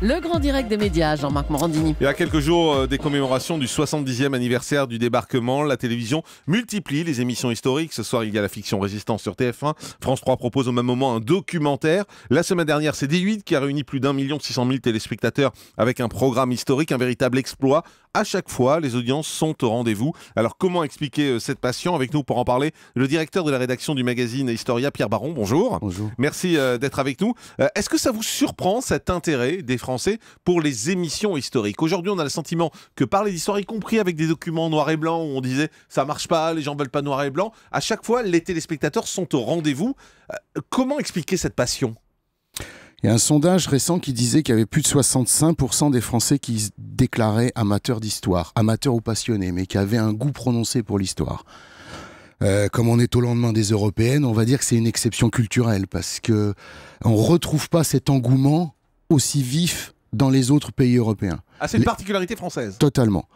Le grand direct des médias, Jean-Marc Morandini. Il y a quelques jours euh, des commémorations du 70e anniversaire du débarquement, la télévision multiplie les émissions historiques. Ce soir, il y a la fiction Résistance sur TF1. France 3 propose au même moment un documentaire. La semaine dernière, c'est D8 qui a réuni plus d'un million six cent mille téléspectateurs avec un programme historique, un véritable exploit. À chaque fois, les audiences sont au rendez-vous. Alors, comment expliquer euh, cette passion Avec nous pour en parler, le directeur de la rédaction du magazine Historia, Pierre Baron. Bonjour. Bonjour. Merci euh, d'être avec nous. Est-ce que ça vous surprend cet intérêt des Français pour les émissions historiques. Aujourd'hui, on a le sentiment que parler d'histoire, y compris avec des documents noir et blanc, où on disait ça marche pas, les gens veulent pas noir et blanc, à chaque fois, les téléspectateurs sont au rendez-vous. Euh, comment expliquer cette passion il y a un sondage récent qui disait qu'il y avait plus de 65% des Français qui se déclaraient amateurs d'histoire, amateurs ou passionnés, mais qui avaient un goût prononcé pour l'histoire. Euh, comme on est au lendemain des européennes, on va dire que c'est une exception culturelle parce que on retrouve pas cet engouement aussi vif dans les autres pays européens. Ah, c'est une particularité française. Totalement.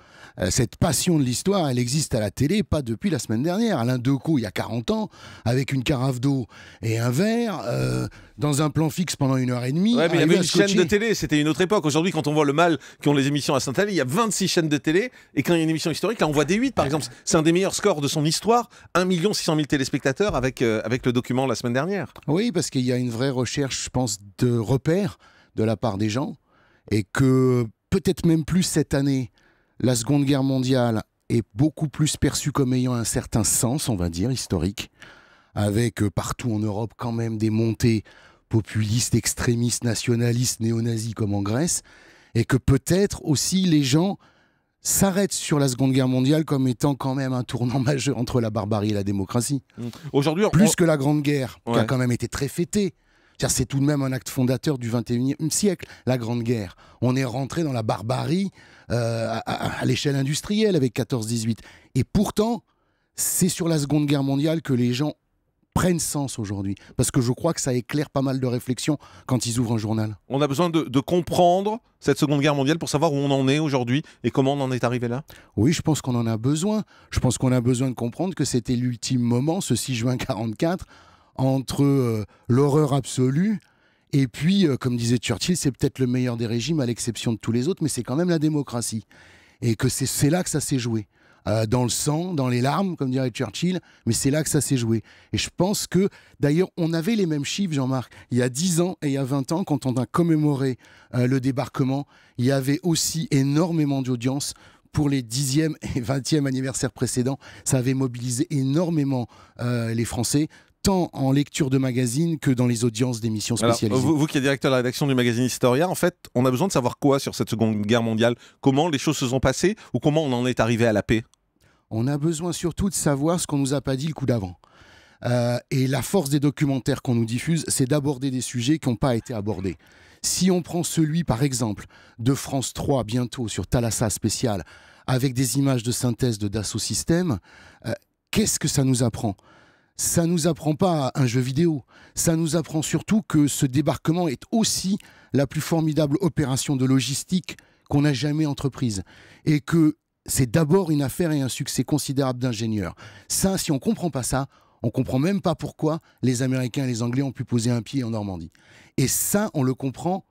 Euh, cette passion de l'histoire, elle existe à la télé, pas depuis la semaine dernière. Alain Decaux, il y a 40 ans, avec une carafe d'eau et un verre, euh, dans un plan fixe pendant une heure et demie. mais il y avait une chaîne de télé, c'était une autre époque. Aujourd'hui, quand on voit le mal qu'ont ont les émissions à Saint-Alé, il y a 26 chaînes de télé, et quand il y a une émission historique, là on voit des 8 par exemple. C'est un des meilleurs scores de son histoire, 1 600 000 téléspectateurs avec, euh, avec le document la semaine dernière. Oui, parce qu'il y a une vraie recherche, je pense, de repères de la part des gens et que peut-être même plus cette année, la Seconde Guerre mondiale est beaucoup plus perçue comme ayant un certain sens, on va dire, historique, avec euh, partout en Europe quand même des montées populistes, extrémistes, nationalistes, néo-nazis comme en Grèce, et que peut-être aussi les gens s'arrêtent sur la Seconde Guerre mondiale comme étant quand même un tournant majeur entre la barbarie et la démocratie. Mmh. Aujourd'hui, plus que la Grande Guerre, qui a quand même été très fêtée. C'est tout de même un acte fondateur du 21e siècle, la Grande Guerre. On est rentré dans la barbarie euh, à, l'échelle industrielle avec 14-18. Et pourtant, c'est sur la Seconde Guerre mondiale que les gens prennent sens aujourd'hui. Parce que je crois que ça éclaire pas mal de réflexions quand ils ouvrent un journal. On a besoin de, de comprendre cette Seconde Guerre mondiale pour savoir où on en est aujourd'hui et comment on en est arrivé là Oui, je pense qu'on en a besoin. Je pense qu'on a besoin de comprendre que c'était l'ultime moment, ce 6 juin 1944, entre euh, l'horreur absolue et puis, euh, comme disait Churchill, c'est peut-être le meilleur des régimes à l'exception de tous les autres, mais c'est quand même la démocratie. Et que c'est là que ça s'est joué. Euh, dans le sang, dans les larmes, comme dirait Churchill, mais c'est là que ça s'est joué. Et je pense que, d'ailleurs, on avait les mêmes chiffres, Jean-Marc, il y a 10 ans et il y a 20 ans, quand on a commémoré le débarquement, il y avait aussi énormément d'audience pour les 10e et 20e anniversaires précédents. Ça avait mobilisé énormément les Français tant en lecture de magazines que dans les audiences d'émissions spécialisées. vous, qui êtes directeur de la rédaction du magazine Historia, en fait, on a besoin de savoir quoi sur cette Seconde Guerre mondiale Comment les choses se sont passées ou comment on en est arrivé à la paix On a besoin surtout de savoir ce qu'on nous a pas dit le coup d'avant. Euh, et la force des documentaires qu'on nous diffuse, c'est d'aborder des sujets qui n'ont pas été abordés. Si on prend celui, par exemple, de France 3 bientôt sur Thalassa spécial, avec des images de synthèse de Dassault Systèmes, euh, qu'est-ce que ça nous apprend ça nous apprend pas un jeu vidéo. Ça nous apprend surtout que ce débarquement est aussi la plus formidable opération de logistique qu'on a jamais entreprise. Et que c'est d'abord une affaire et un succès considérable d'ingénieurs. Ça, si on ne comprend pas ça, on comprend même pas pourquoi les Américains et les Anglais ont pu poser un pied en Normandie. Et ça, on le comprend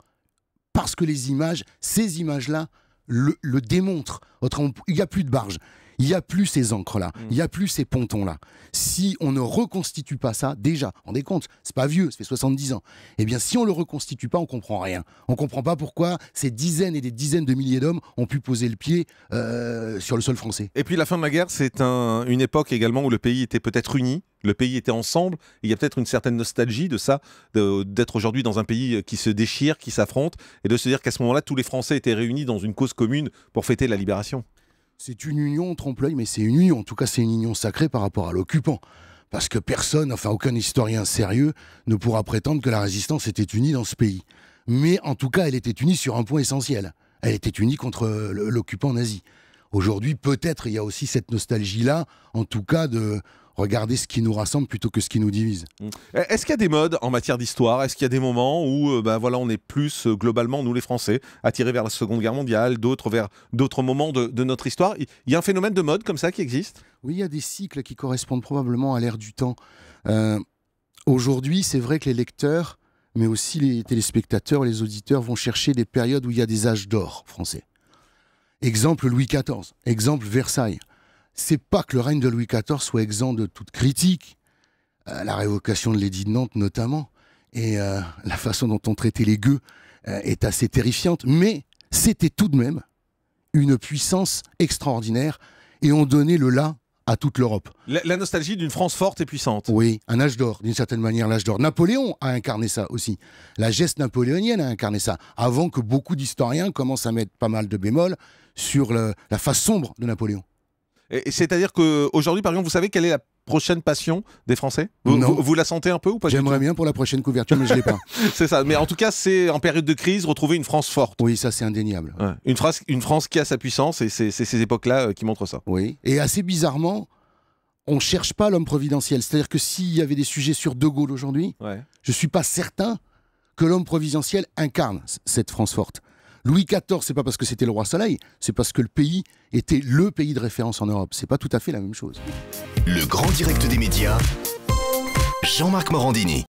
parce que les images, ces images-là, le, le démontrent. Autrement, il n'y a plus de barge. Il n'y a plus ces encres-là, mm. il n'y a plus ces pontons-là. Si on ne reconstitue pas ça, déjà, rendez compte, c'est pas vieux, ça fait 70 ans. Eh bien, si on ne le reconstitue pas, on comprend rien. On ne comprend pas pourquoi ces dizaines et des dizaines de milliers d'hommes ont pu poser le pied euh, sur le sol français. Et puis, la fin de la guerre, c'est une époque également où le pays était peut-être uni, le pays était ensemble. Il y a peut-être une certaine nostalgie de ça, d'être aujourd'hui dans un pays qui se déchire, qui s'affronte, et de se dire qu'à ce moment-là, tous les Français étaient réunis dans une cause commune pour fêter la libération. C'est une union trompe-l'œil, mais c'est une union. En tout cas, c'est une union sacrée par rapport à l'occupant. Parce que personne, enfin aucun historien sérieux, ne pourra prétendre que la résistance était unie dans ce pays. Mais en tout cas, elle était unie sur un point essentiel. Elle était unie contre euh, l'occupant nazi. Aujourd'hui, peut-être, il y a aussi cette nostalgie-là, en tout cas, de, regarder ce qui nous rassemble plutôt que ce qui nous divise. Mm. Eh, est-ce qu'il y a des modes en matière d'histoire Est-ce qu'il y a des moments où euh, ben voilà, on est plus euh, globalement, nous les Français, attirés vers la Seconde Guerre mondiale, d'autres vers d'autres moments de, notre histoire Il y a un phénomène de mode comme ça qui existe Oui, il y a des cycles qui correspondent probablement à l'ère du temps. Euh, aujourd'hui, c'est vrai que les lecteurs, mais aussi les téléspectateurs, les auditeurs vont chercher des périodes où il y a des âges d'or français. Exemple Louis XIV, exemple Versailles c'est pas que le règne de Louis XIV soit exempt de toute critique, euh, la révocation de l'édit de Nantes notamment, et euh, la façon dont on traitait les gueux euh, est assez terrifiante, mais c'était tout de même une puissance extraordinaire, et on donnait le là à toute l'Europe. La, nostalgie d'une France forte et puissante. Oui, un âge d'or, d'une certaine manière, l'âge d'or. Napoléon a incarné ça aussi. La geste napoléonienne a incarné ça, avant que beaucoup d'historiens commencent à mettre pas mal de bémols sur la face sombre de Napoléon c'est-à-dire qu'aujourd'hui, par exemple, vous savez quelle est la prochaine passion des Français vous, vous, la sentez un peu ou pas J'aimerais bien pour la prochaine couverture, mais je l'ai pas. c'est ça. Mais en tout cas, c'est en période de crise, retrouver une France forte. Oui, ça, c'est indéniable. Une, France, une France qui a sa puissance, et c'est ces époques-là euh, qui montrent ça. Oui. Et assez bizarrement, on cherche pas l'homme providentiel. C'est-à-dire que s'il y avait des sujets sur De Gaulle aujourd'hui, ouais. je suis pas certain que l'homme providentiel incarne cette France forte. Louis XIV, c'est pas parce que c'était le roi soleil, c'est parce que le pays était le pays de référence en Europe. C'est pas tout à fait la même chose. Le grand direct des médias, Jean-Marc Morandini.